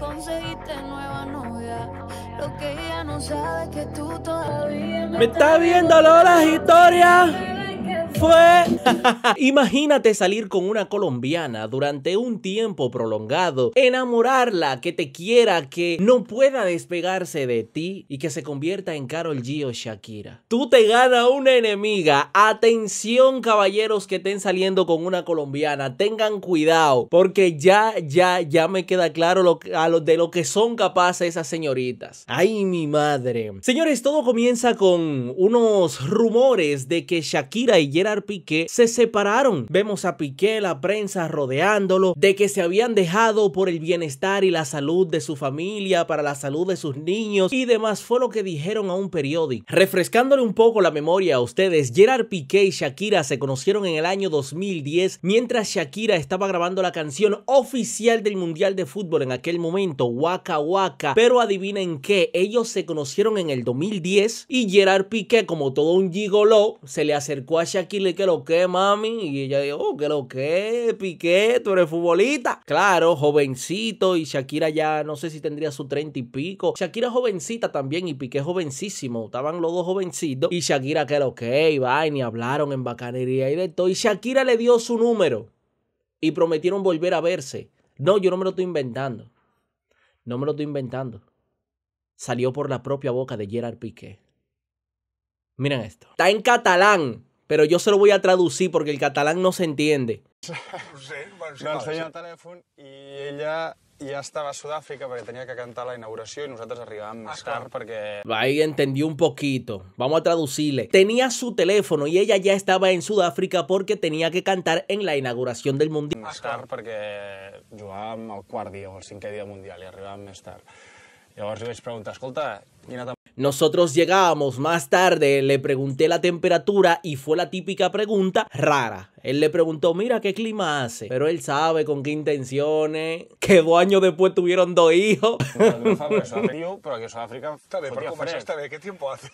conseguiste nueva novia. Lo que ella no sabe es que tú todavía me, me estás viendo las historia fue. Imagínate salir con una colombiana durante un tiempo prolongado, enamorarla, que te quiera, que no pueda despegarse de ti y que se convierta en Carol G o Shakira. Tú te gana una enemiga. Atención, caballeros que estén saliendo con una colombiana, tengan cuidado, porque ya, ya, ya me queda claro de lo que son capaces esas señoritas. Ay, mi madre. Señores, todo comienza con unos rumores de que Shakira y Gerard Piqué se separaron. Vemos a Piqué, la prensa rodeándolo, de que se habían dejado por el bienestar y la salud de su familia, para la salud de sus niños y demás, fue lo que dijeron a un periódico. Refrescándole un poco la memoria a ustedes, Gerard Piqué y Shakira se conocieron en el año 2010 mientras Shakira estaba grabando la canción oficial del Mundial de Fútbol en aquel momento, Waka Waka, pero adivinen qué, ellos se conocieron en el 2010 y Gerard Piqué, como todo un gigolo se le acercó a Shakira y le que lo que, mami. Y ella dijo, oh, que lo que, Piqué, tú eres futbolista. Claro, jovencito y Shakira ya no sé si tendría su treinta y pico. Shakira jovencita también y Piqué jovencísimo. Estaban los dos jovencitos y Shakira que lo que, y vaina, y hablaron en bacanería y de todo. Y Shakira le dio su número y prometieron volver a verse. No, yo no me lo estoy inventando. No me lo estoy inventando. Salió por la propia boca de Gerard Piqué. Miren esto. Está en catalán pero yo se lo voy a traducir porque el catalán no se entiende. y el ella ya estaba en Sudáfrica porque tenía que cantar la inauguración y nosotros arribábamos ah, más perquè... porque... Ahí entendió un poquito. Vamos a traducirle. Tenía su teléfono y ella ya estaba en Sudáfrica porque tenía que cantar en la inauguración del Mundial. Más ah, porque jugàvem al quart dia o al cinquè dia mundial i arribàvem més tard. Llavors li vaig preguntar, escolta, nosotros llegábamos más tarde, le pregunté la temperatura y fue la típica pregunta rara. Él le preguntó, mira qué clima hace, pero él sabe con qué intenciones, que dos años después tuvieron dos hijos. pero pues qué tiempo hace?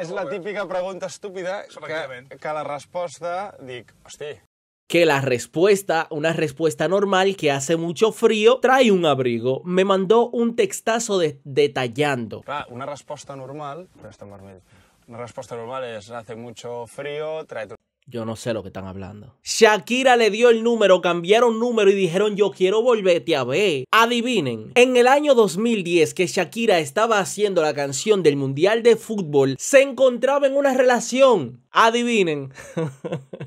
es, la típica pregunta estúpida que, la respuesta digo, hostia que la respuesta, una respuesta normal que hace mucho frío, trae un abrigo. Me mandó un textazo detallando. una respuesta normal, una respuesta normal es hace mucho frío, trae Yo no sé lo que están hablando. Shakira le dio el número, cambiaron número y dijeron yo quiero volverte a ver. Adivinen, en el año 2010 que Shakira estaba haciendo la canción del Mundial de Fútbol, se encontraba en una relación Adivinen.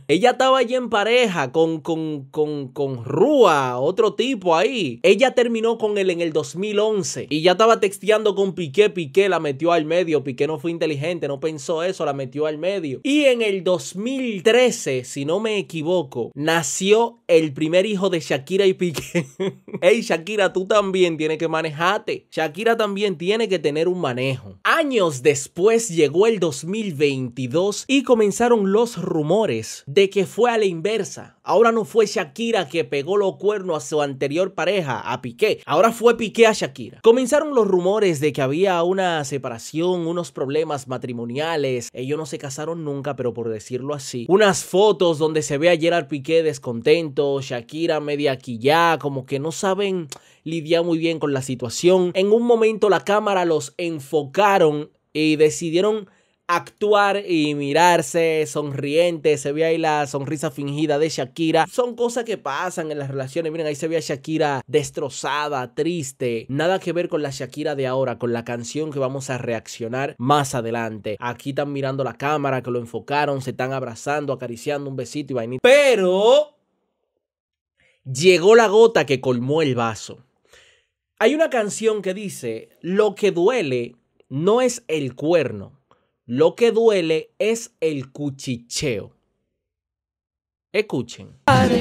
ella estaba allí en pareja con, con, con, con Rúa, otro tipo ahí. Ella terminó con él en el 2011 y ya estaba texteando con Piqué. Piqué la metió al medio. Piqué no fue inteligente, no pensó eso, la metió al medio. Y en el 2013, si no me equivoco, nació el primer hijo de Shakira y Piqué. Hey Shakira, tú también tienes que manejarte. Shakira también tiene que tener un manejo. Años después llegó el 2022 y comenzó comenzaron los rumores de que fue a la inversa. Ahora no fue Shakira que pegó los cuernos a su anterior pareja, a Piqué. Ahora fue Piqué a Shakira. Comenzaron los rumores de que había una separación, unos problemas matrimoniales. Ellos no se casaron nunca, pero por decirlo así. Unas fotos donde se ve a Gerard Piqué descontento, Shakira media aquí ya, como que no saben lidiar muy bien con la situación. En un momento la cámara los enfocaron y decidieron actuar y mirarse sonriente, se ve ahí la sonrisa fingida de Shakira. Son cosas que pasan en las relaciones. Miren, ahí se ve a Shakira destrozada, triste. Nada que ver con la Shakira de ahora, con la canción que vamos a reaccionar más adelante. Aquí están mirando la cámara, que lo enfocaron, se están abrazando, acariciando un besito y vainita. Pero llegó la gota que colmó el vaso. Hay una canción que dice, lo que duele no es el cuerno, lo que duele es el cuchicheo. Escuchen.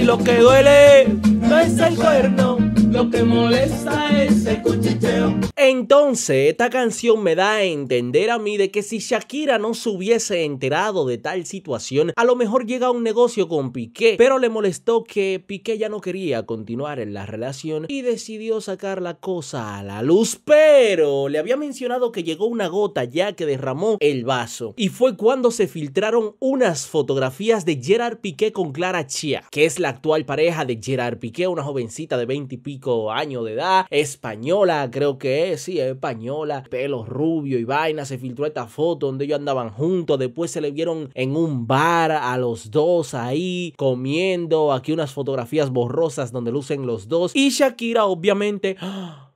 Lo que duele no es el cuerno. Lo que molesta es el cuchicheo. Entonces, esta canción me da a entender a mí de que si Shakira no se hubiese enterado de tal situación, a lo mejor llega a un negocio con Piqué, pero le molestó que Piqué ya no quería continuar en la relación y decidió sacar la cosa a la luz, pero le había mencionado que llegó una gota ya que derramó el vaso y fue cuando se filtraron unas fotografías de Gerard Piqué con Clara Chia, que es la actual pareja de Gerard Piqué, una jovencita de 20 y pico Año de edad, española, creo que es, sí, española, pelo rubio y vaina, se filtró esta foto donde ellos andaban juntos, después se le vieron en un bar a los dos ahí comiendo, aquí unas fotografías borrosas donde lucen los dos y Shakira obviamente ¡ah!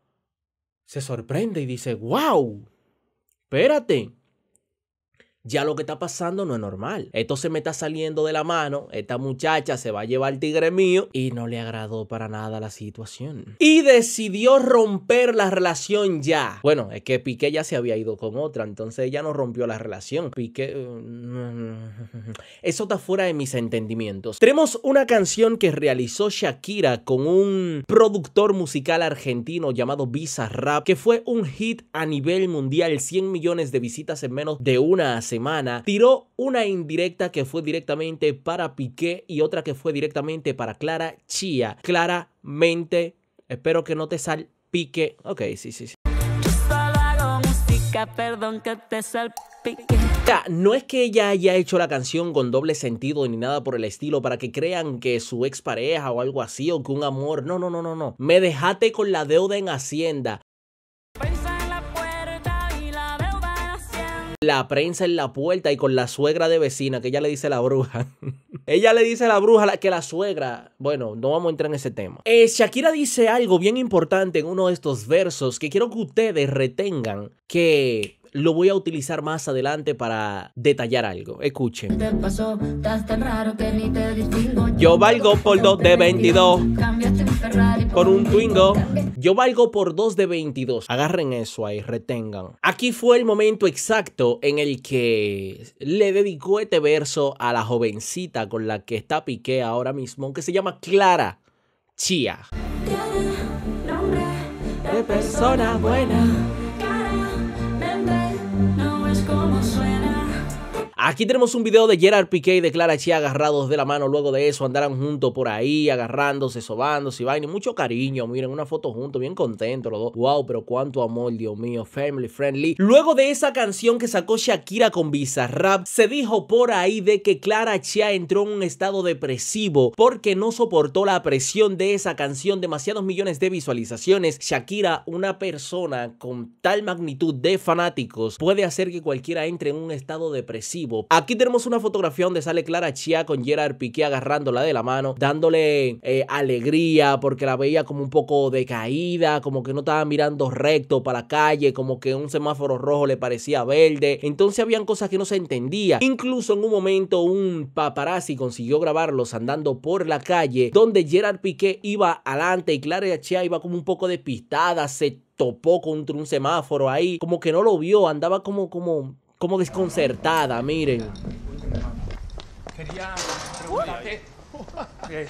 se sorprende y dice, wow, espérate, ya lo que está pasando no es normal. Esto se me está saliendo de la mano, esta muchacha se va a llevar el tigre mío y no le agradó para nada la situación. Y decidió romper la relación ya. Bueno, es que Piqué ya se había ido con otra, entonces ella no rompió la relación. Piqué... Eh, eso está fuera de mis entendimientos. Tenemos una canción que realizó Shakira con un productor musical argentino llamado Bizarrap que fue un hit a nivel mundial, 100 millones de visitas en menos de una semana semana, tiró una indirecta que fue directamente para Piqué y otra que fue directamente para Clara Chía. Claramente, espero que no te salpique. Ok, sí, sí, sí. Perdón no es que ella haya hecho la canción con doble sentido ni nada por el estilo para que crean que su pareja o algo así o que un amor. No, no, no, no, no. Me dejaste con la deuda en Hacienda. la prensa en la puerta y con la suegra de vecina, que ella le dice la bruja. ella le dice a la bruja que la suegra, bueno, no vamos a entrar en ese tema. Eh, Shakira dice algo bien importante en uno de estos versos que quiero que ustedes retengan que lo voy a utilizar más adelante para detallar algo. Escuchen. Yo valgo por dos de 22 con un Twingo. Yo valgo por 2 de 22. Agarren eso ahí, retengan. Aquí fue el momento exacto en el que le dedicó este verso a la jovencita con la que está Piqué ahora mismo, que se llama Clara Chía. De persona buena, cara, no es como suena. Aquí tenemos un video de Gerard Piqué y de Clara Chia agarrados de la mano. Luego de eso andarán juntos por ahí, agarrándose, sobándose y Mucho cariño, miren, una foto juntos, bien contentos los dos. Wow, pero cuánto amor, Dios mío, family friendly. Luego de esa canción que sacó Shakira con Bizarrap, se dijo por ahí de que Clara Chia entró en un estado depresivo porque no soportó la presión de esa canción, demasiados millones de visualizaciones. Shakira, una persona con tal magnitud de fanáticos, puede hacer que cualquiera entre en un estado depresivo Aquí tenemos una fotografía donde sale Clara Chia con Gerard Piqué agarrándola de la mano, dándole eh, alegría porque la veía como un poco decaída, como que no estaba mirando recto para la calle, como que un semáforo rojo le parecía verde. Entonces habían cosas que no se entendía. Incluso en un momento un paparazzi consiguió grabarlos andando por la calle donde Gerard Piqué iba adelante y Clara Chia iba como un poco despistada, se topó contra un semáforo ahí, como que no lo vio, andaba como, como como desconcertada, miren. Eh,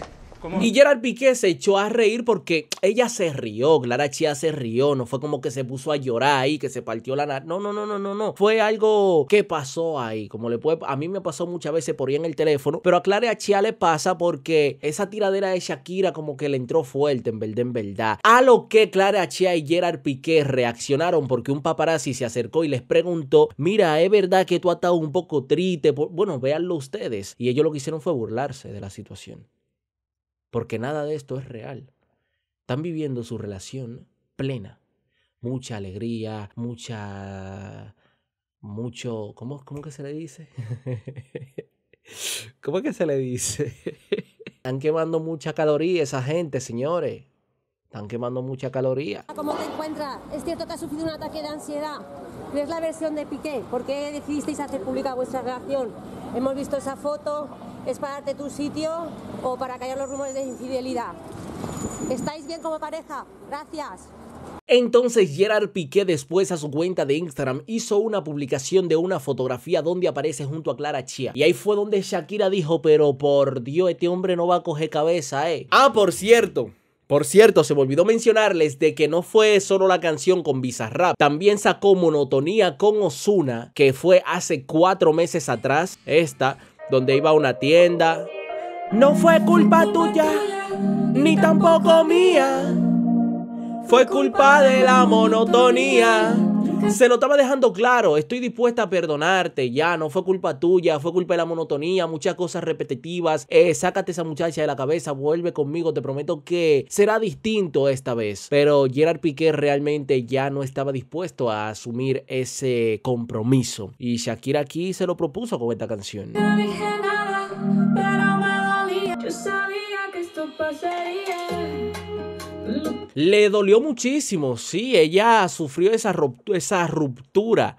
y Gerard Piqué se echó a reír porque ella se rió, Clara Chia se rió, no fue como que se puso a llorar ahí, que se partió la nariz. No, no, no, no, no, no. Fue algo que pasó ahí. Como le puede, a mí me pasó muchas veces por ahí en el teléfono, pero a Clara Chia le pasa porque esa tiradera de Shakira como que le entró fuerte, en verdad, en verdad. A lo que Clara Chia y Gerard Piqué reaccionaron porque un paparazzi se acercó y les preguntó, mira, es verdad que tú has estado un poco triste, bueno, véanlo ustedes. Y ellos lo que hicieron fue burlarse de la situación porque nada de esto es real. Están viviendo su relación plena. Mucha alegría, mucha... mucho... ¿Cómo, cómo que se le dice? ¿Cómo que se le dice? Están quemando mucha caloría esa gente, señores. Están quemando mucha caloría. Ah, ¿Cómo te encuentras? Es cierto que has sufrido un ataque de ansiedad. ¿Es la versión de Piqué? ¿Por qué decidisteis hacer pública vuestra relación? Hemos visto esa foto, es para darte tu sitio o para callar los rumores de infidelidad. ¿Estáis bien como pareja? Gracias. Entonces Gerard Piqué después a su cuenta de Instagram hizo una publicación de una fotografía donde aparece junto a Clara Chia. Y ahí fue donde Shakira dijo, pero por Dios, este hombre no va a coger cabeza, eh. Ah, por cierto, por cierto, se me olvidó mencionarles de que no fue solo la canción con Bizarrap, también sacó Monotonía con Osuna, que fue hace cuatro meses atrás. Esta donde iba a una tienda. No fue culpa tuya, ni tampoco mía. Fue culpa de la monotonía. Se lo estaba dejando claro, estoy dispuesta a perdonarte, ya, no fue culpa tuya, fue culpa de la monotonía, muchas cosas repetitivas, eh, sácate esa muchacha de la cabeza, vuelve conmigo, te prometo que será distinto esta vez. Pero Gerard Piqué realmente ya no estaba dispuesto a asumir ese compromiso y Shakira aquí se lo propuso con esta canción. No dije nada, pero me dolía. Yo sabía que esto pasaría. Le dolió muchísimo, sí, ella sufrió esa ruptura. Esa ruptura.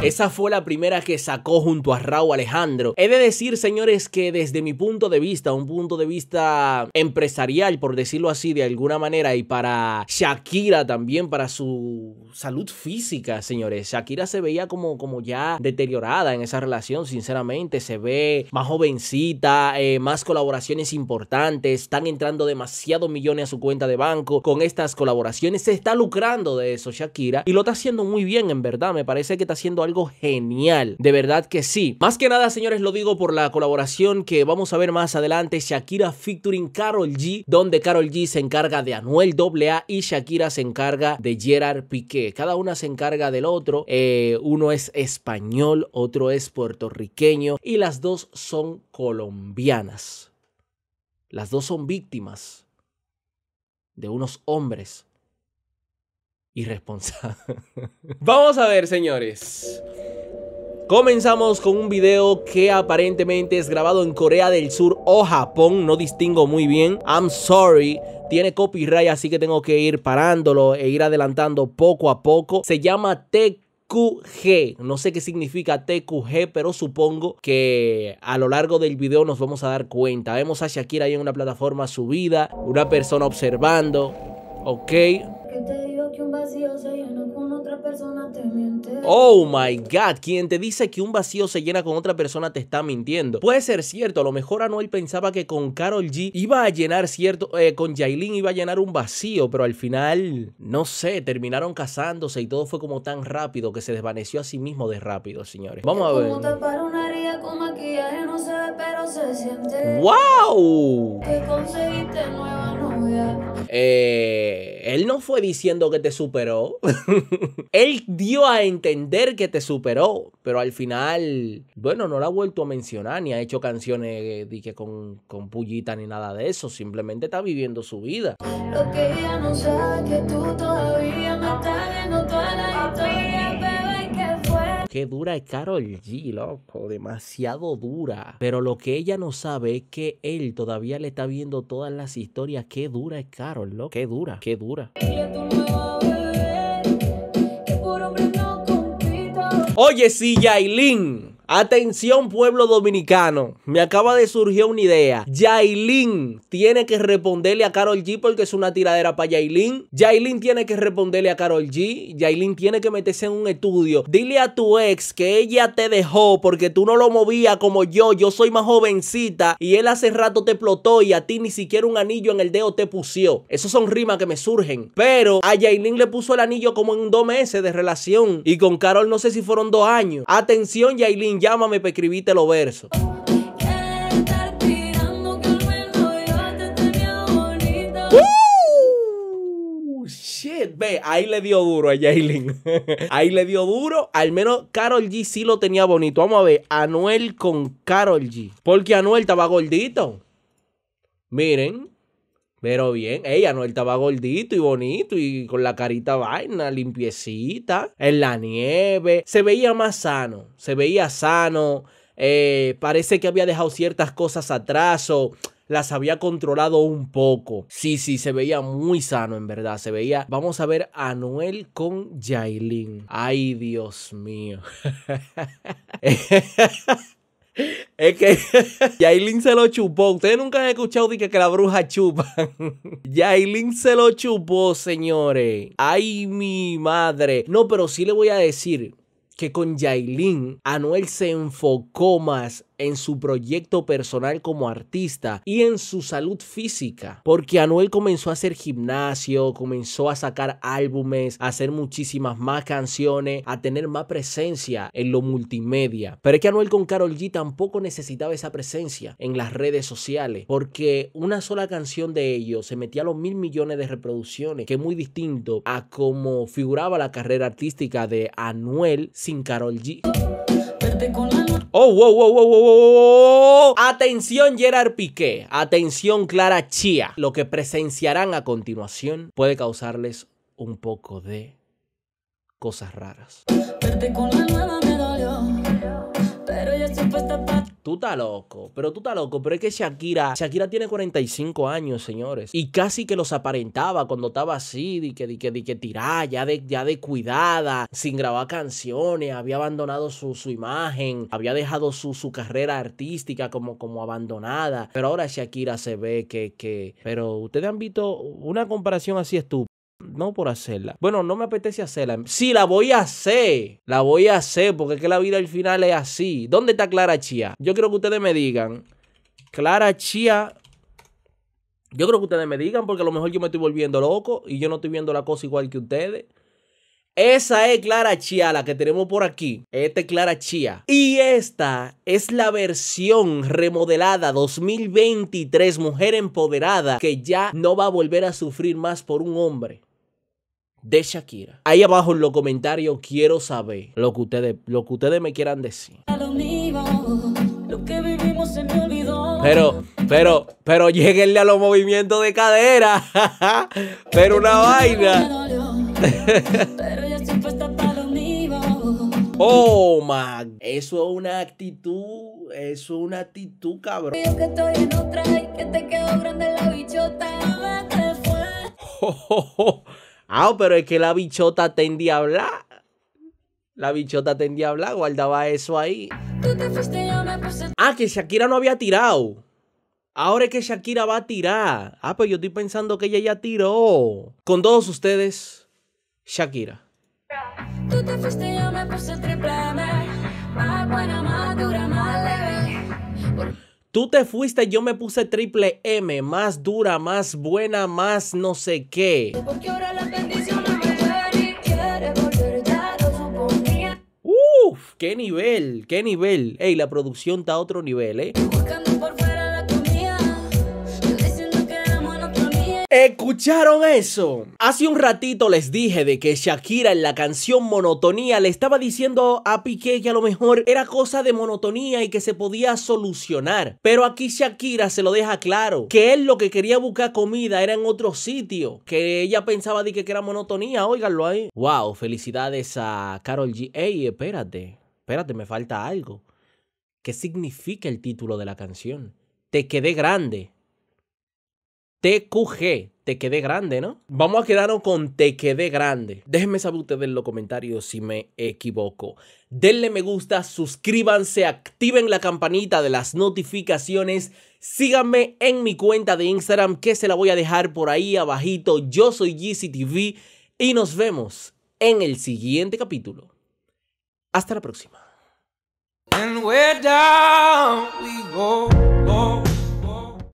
Esa fue la primera que sacó junto a Raúl Alejandro. He de decir, señores, que desde mi punto de vista, un punto de vista empresarial, por decirlo así, de alguna manera, y para Shakira también, para su salud física, señores. Shakira se veía como, como ya deteriorada en esa relación, sinceramente. Se ve más jovencita, eh, más colaboraciones importantes. Están entrando demasiado millones a su cuenta de banco con estas colaboraciones. Se está lucrando de eso Shakira y lo está haciendo muy bien, en verdad. Me parece que está haciendo algo genial. De verdad que sí. Más que nada, señores, lo digo por la colaboración que vamos a ver más adelante. Shakira featuring Carol G, donde Carol G se encarga de Anuel AA y Shakira se encarga de Gerard Piqué. Eh, cada una se encarga del otro. Eh, uno es español, otro es puertorriqueño y las dos son colombianas. Las dos son víctimas de unos hombres irresponsables. Vamos a ver, señores. Comenzamos con un video que aparentemente es grabado en Corea del Sur o Japón, no distingo muy bien. I'm sorry, tiene copyright, así que tengo que ir parándolo e ir adelantando poco a poco. Se llama TQG, No sé qué significa TQG, pero supongo que a lo largo del video nos vamos a dar cuenta. Vemos a Shakira ahí en una plataforma subida, una persona observando. Ok. Oh my God, quien te dice que un vacío se llena con otra persona te está mintiendo. Puede ser cierto, a lo mejor Anuel pensaba que con Carol G iba a llenar cierto, eh, con Jailin iba a llenar un vacío, pero al final, no sé, terminaron casándose y todo fue como tan rápido que se desvaneció a sí mismo de rápido, señores. Vamos a ver. ¡Wow! Eh, él no fue diciendo que te superó. él dio a entender que te superó, pero al final, bueno, no la ha vuelto a mencionar, ni ha hecho canciones eh, con, con pullita ni nada de eso. Simplemente está viviendo su vida qué dura es Carol G, loco, demasiado dura. Pero lo que ella no sabe es que él todavía le está viendo todas las historias, qué dura es Carol, loco, qué dura, qué dura. Oye, sí, Yailin. Atención pueblo dominicano, me acaba de surgir una idea. Yailin tiene que responderle a Carol G porque es una tiradera para Yailin. Yailin tiene que responderle a Carol G. Yailin tiene que meterse en un estudio. Dile a tu ex que ella te dejó porque tú no lo movías como yo. Yo soy más jovencita y él hace rato te explotó y a ti ni siquiera un anillo en el dedo te pusió. Esas son rimas que me surgen. Pero a Yailin le puso el anillo como en dos meses de relación y con Carol no sé si fueron dos años. Atención Yailin llámame para escribirte los versos. ve, ahí le dio duro a Jalen. ahí le dio duro. Al menos Carol G sí lo tenía bonito. Vamos a ver, Anuel con Carol G. Porque Anuel estaba gordito. Miren, pero bien, ella no, estaba gordito y bonito y con la carita vaina, limpiecita, en la nieve. Se veía más sano, se veía sano. Eh, parece que había dejado ciertas cosas atrás o las había controlado un poco. Sí, sí, se veía muy sano en verdad, se veía. Vamos a ver a Noel con Jailin. Ay, Dios mío. Es que Yailin se lo chupó. Ustedes nunca han escuchado que, la bruja chupa. Yailin se lo chupó, señores. Ay, mi madre. No, pero sí le voy a decir que con Yailin, Anuel se enfocó más en su proyecto personal como artista y en su salud física, porque Anuel comenzó a hacer gimnasio, comenzó a sacar álbumes, a hacer muchísimas más canciones, a tener más presencia en lo multimedia. Pero es que Anuel con Carol G tampoco necesitaba esa presencia en las redes sociales, porque una sola canción de ellos se metía a los mil millones de reproducciones, que es muy distinto a cómo figuraba la carrera artística de Anuel sin Carol G. Oh, wow, wow, wow, Atención Gerard Piqué, atención Clara Chía. Lo que presenciarán a continuación puede causarles un poco de cosas raras. Tú estás loco, pero tú está loco. Pero es que Shakira, Shakira tiene 45 años, señores. Y casi que los aparentaba cuando estaba así, de que, de que, ya de, ya cuidada, sin grabar canciones, había abandonado su, imagen, había dejado su, carrera artística como, como abandonada. Pero ahora Shakira se ve que, que... Pero ustedes han visto una comparación así estúpida no por hacerla. Bueno, no me apetece hacerla. Sí, la voy a hacer. La voy a hacer porque es que la vida al final es así. ¿Dónde está Clara Chía? Yo quiero que ustedes me digan. Clara Chía. Yo creo que ustedes me digan porque a lo mejor yo me estoy volviendo loco y yo no estoy viendo la cosa igual que ustedes. Esa es Clara Chía, la que tenemos por aquí. Esta es Clara Chía. Y esta es la versión remodelada 2023, mujer empoderada, que ya no va a volver a sufrir más por un hombre de Shakira. Ahí abajo en los comentarios quiero saber lo que ustedes, lo que ustedes me quieran decir. Pero, pero, pero lleguenle a los movimientos de cadera. pero una vaina. Oh, man. Eso es una actitud. Eso es una actitud, cabrón. Ah, pero es que la bichota tendía a hablar. La bichota tendía a hablar, guardaba eso ahí. Ah, que Shakira no había tirado. Ahora es que Shakira va a tirar. Ah, pero yo estoy pensando que ella ya tiró. Con todos ustedes, Shakira. Tú te fuiste, yo me puse triple M, más dura, más buena, más no sé qué. Uf, qué nivel, qué nivel. Ey, la producción está a otro nivel, eh. ¿Escucharon eso? Hace un ratito les dije de que Shakira en la canción Monotonía le estaba diciendo a Piqué que a lo mejor era cosa de monotonía y que se podía solucionar. Pero aquí Shakira se lo deja claro, que él lo que quería buscar comida era en otro sitio, que ella pensaba de que era monotonía, óiganlo ahí. Wow, felicidades a Carol G. Ey, espérate, espérate, me falta algo. ¿Qué significa el título de la canción? Te quedé grande. TQG. Te quedé grande, ¿no? Vamos a quedarnos con te quedé grande. Déjenme saber ustedes en los comentarios si me equivoco. Denle me gusta, suscríbanse, activen la campanita de las notificaciones. Síganme en mi cuenta de Instagram que se la voy a dejar por ahí abajito. Yo soy GCTV y nos vemos en el siguiente capítulo. Hasta la próxima.